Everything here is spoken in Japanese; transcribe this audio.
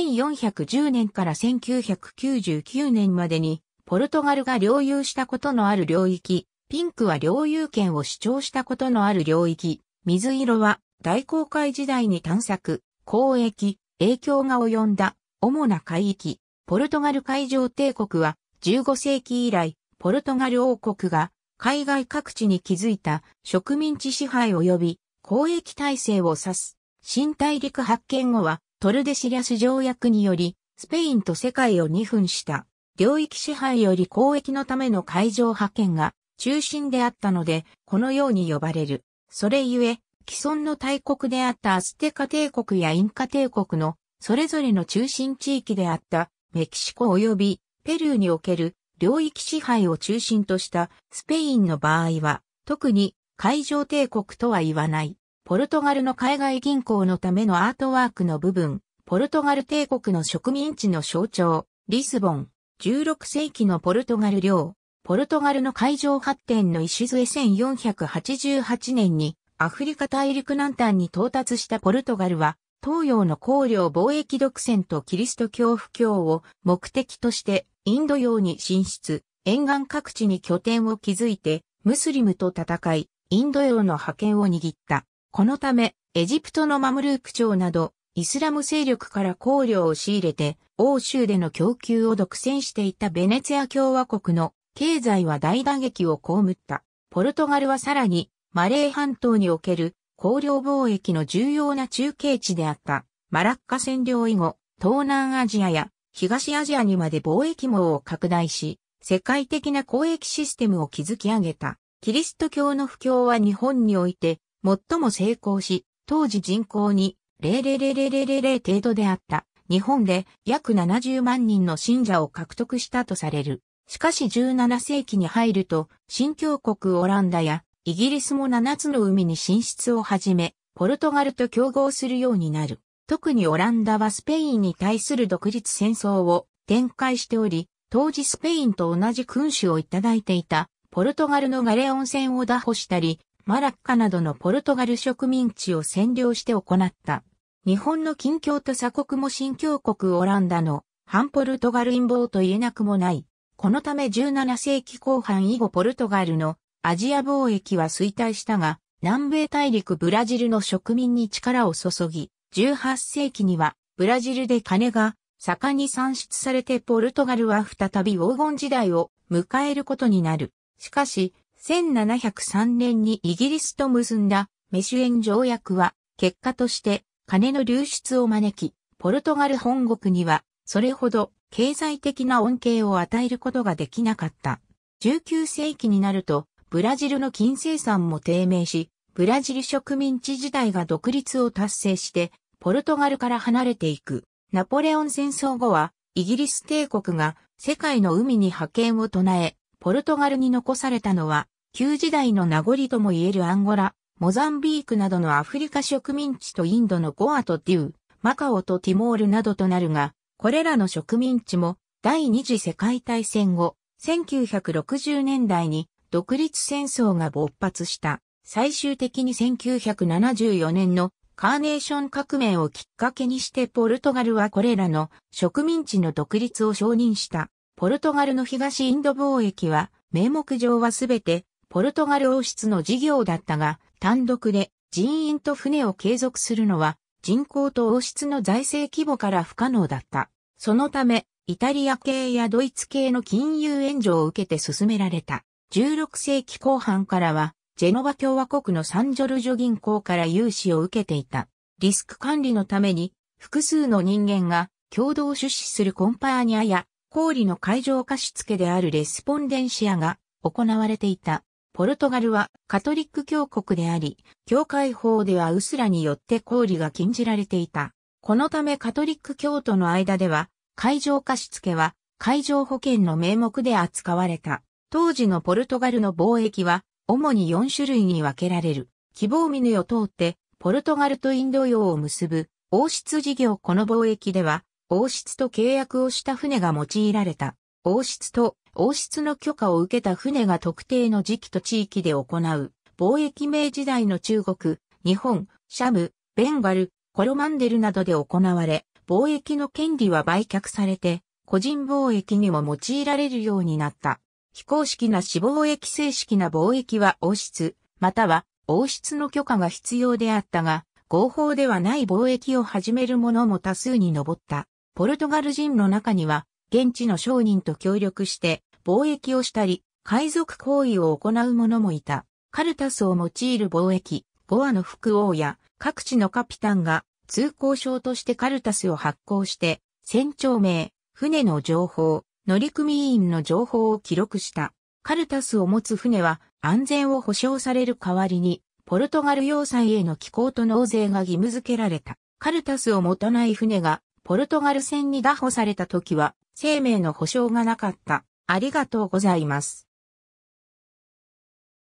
1410年から1999年までに、ポルトガルが領有したことのある領域、ピンクは領有権を主張したことのある領域、水色は大航海時代に探索、交易、影響が及んだ主な海域、ポルトガル海上帝国は15世紀以来、ポルトガル王国が海外各地に築いた植民地支配及び交易体制を指す。新大陸発見後はトルデシリャス条約により、スペインと世界を二分した領域支配より交易のための海上派遣が中心であったので、このように呼ばれる。それゆえ、既存の大国であったアステカ帝国やインカ帝国のそれぞれの中心地域であったメキシコ及びペルーにおける領域支配を中心としたスペインの場合は特に海上帝国とは言わない。ポルトガルの海外銀行のためのアートワークの部分、ポルトガル帝国の植民地の象徴、リスボン、16世紀のポルトガル領、ポルトガルの海上発展の礎1488年にアフリカ大陸南端に到達したポルトガルは、東洋の公領貿易独占とキリスト教布教を目的としてインド洋に進出、沿岸各地に拠点を築いて、ムスリムと戦い、インド洋の覇権を握った。このため、エジプトのマムルーク朝など、イスラム勢力から香料を仕入れて、欧州での供給を独占していたベネツィア共和国の経済は大打撃を被った。ポルトガルはさらに、マレー半島における香料貿易の重要な中継地であった。マラッカ占領以後、東南アジアや東アジアにまで貿易網を拡大し、世界的な交易システムを築き上げた。キリスト教の布教は日本において最も成功し、当時人口に0 0 0 0レ0程度であった日本で約70万人の信者を獲得したとされる。しかし17世紀に入ると、新教国オランダやイギリスも7つの海に進出を始め、ポルトガルと競合するようになる。特にオランダはスペインに対する独立戦争を展開しており、当時スペインと同じ君主をいただいていた、ポルトガルのガレオン戦を打破したり、マラッカなどのポルトガル植民地を占領して行った。日本の近況と鎖国も新教国オランダの反ポルトガル陰謀と言えなくもない。このため17世紀後半以後ポルトガルのアジア貿易は衰退したが、南米大陸ブラジルの植民に力を注ぎ、18世紀にはブラジルで金が盛んに産出されてポルトガルは再び黄金時代を迎えることになる。しかし、1703年にイギリスと結んだメシュエン条約は結果として金の流出を招き、ポルトガル本国にはそれほど経済的な恩恵を与えることができなかった。19世紀になるとブラジルの金生産も低迷し、ブラジル植民地時代が独立を達成してポルトガルから離れていく。ナポレオン戦争後はイギリス帝国が世界の海に派遣を唱え、ポルトガルに残されたのは旧時代の名残とも言えるアンゴラ、モザンビークなどのアフリカ植民地とインドのゴアとデュー、マカオとティモールなどとなるが、これらの植民地も第二次世界大戦後、1960年代に独立戦争が勃発した。最終的に1974年のカーネーション革命をきっかけにしてポルトガルはこれらの植民地の独立を承認した。ポルトガルの東インド貿易は名目上はすべてポルトガル王室の事業だったが、単独で人員と船を継続するのは人口と王室の財政規模から不可能だった。そのため、イタリア系やドイツ系の金融援助を受けて進められた。16世紀後半からは、ジェノバ共和国のサンジョルジョ銀行から融資を受けていた。リスク管理のために、複数の人間が共同出資するコンパーニアや、氷の海上貸付であるレスポンデンシアが行われていた。ポルトガルはカトリック教国であり、教会法ではウスラによって行為が禁じられていた。このためカトリック教徒の間では、会場貸付は会場保険の名目で扱われた。当時のポルトガルの貿易は、主に4種類に分けられる。希望峰を通って、ポルトガルとインド洋を結ぶ、王室事業この貿易では、王室と契約をした船が用いられた。王室と王室の許可を受けた船が特定の時期と地域で行う、貿易名時代の中国、日本、シャム、ベンガル、コロマンデルなどで行われ、貿易の権利は売却されて、個人貿易にも用いられるようになった。非公式な死貿易正式な貿易は王室、または王室の許可が必要であったが、合法ではない貿易を始める者も多数に上った。ポルトガル人の中には、現地の商人と協力して貿易をしたり、海賊行為を行う者もいた。カルタスを用いる貿易、ゴアの副王や各地のカピタンが通行証としてカルタスを発行して、船長名、船の情報、乗組員の情報を記録した。カルタスを持つ船は安全を保障される代わりに、ポルトガル要塞への寄港と納税が義務付けられた。カルタスを持たない船がポルトガル船に拿捕された時は生命の保証がなかった。ありがとうございます。